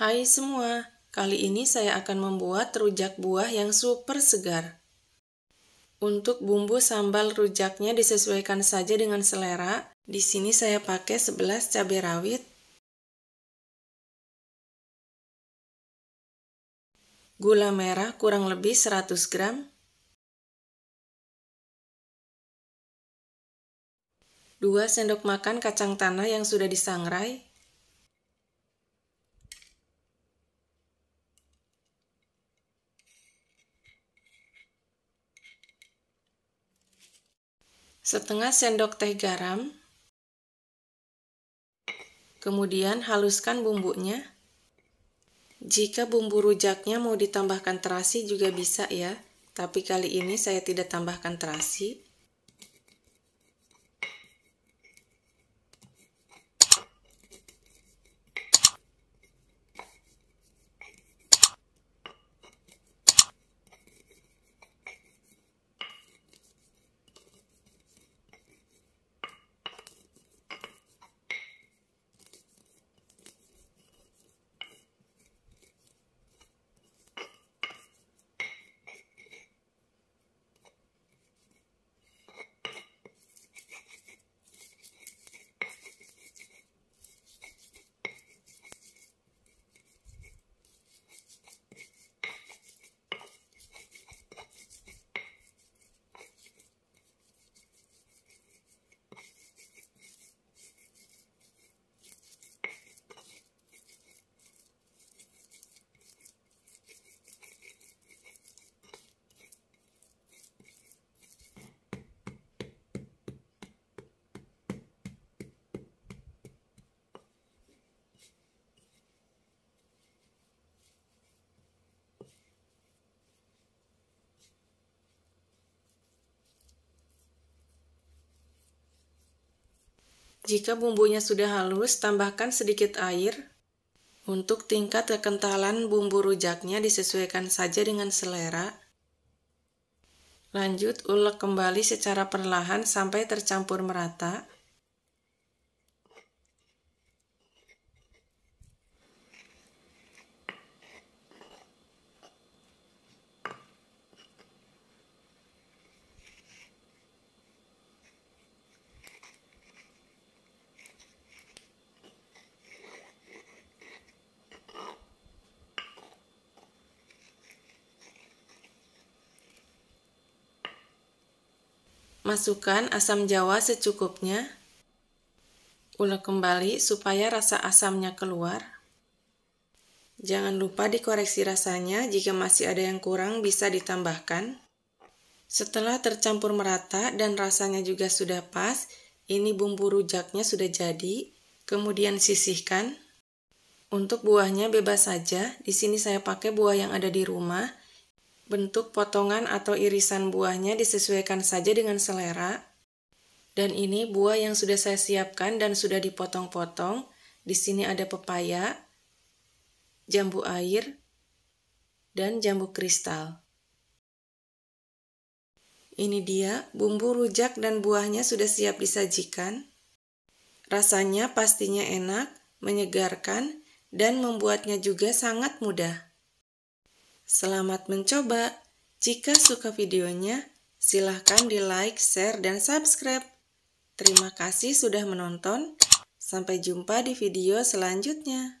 Hai semua, kali ini saya akan membuat rujak buah yang super segar. Untuk bumbu sambal rujaknya disesuaikan saja dengan selera. Di sini saya pakai 11 cabai rawit. Gula merah kurang lebih 100 gram. dua sendok makan kacang tanah yang sudah disangrai. setengah sendok teh garam, kemudian haluskan bumbunya. Jika bumbu rujaknya mau ditambahkan terasi juga bisa ya, tapi kali ini saya tidak tambahkan terasi. Jika bumbunya sudah halus, tambahkan sedikit air. Untuk tingkat kekentalan bumbu rujaknya disesuaikan saja dengan selera. Lanjut, ulek kembali secara perlahan sampai tercampur merata. Masukkan asam jawa secukupnya. Ulek kembali supaya rasa asamnya keluar. Jangan lupa dikoreksi rasanya, jika masih ada yang kurang bisa ditambahkan. Setelah tercampur merata dan rasanya juga sudah pas, ini bumbu rujaknya sudah jadi, kemudian sisihkan. Untuk buahnya bebas saja, di sini saya pakai buah yang ada di rumah, Bentuk potongan atau irisan buahnya disesuaikan saja dengan selera. Dan ini buah yang sudah saya siapkan dan sudah dipotong-potong. Di sini ada pepaya, jambu air, dan jambu kristal. Ini dia, bumbu rujak dan buahnya sudah siap disajikan. Rasanya pastinya enak, menyegarkan, dan membuatnya juga sangat mudah. Selamat mencoba. Jika suka videonya, silahkan di like, share, dan subscribe. Terima kasih sudah menonton. Sampai jumpa di video selanjutnya.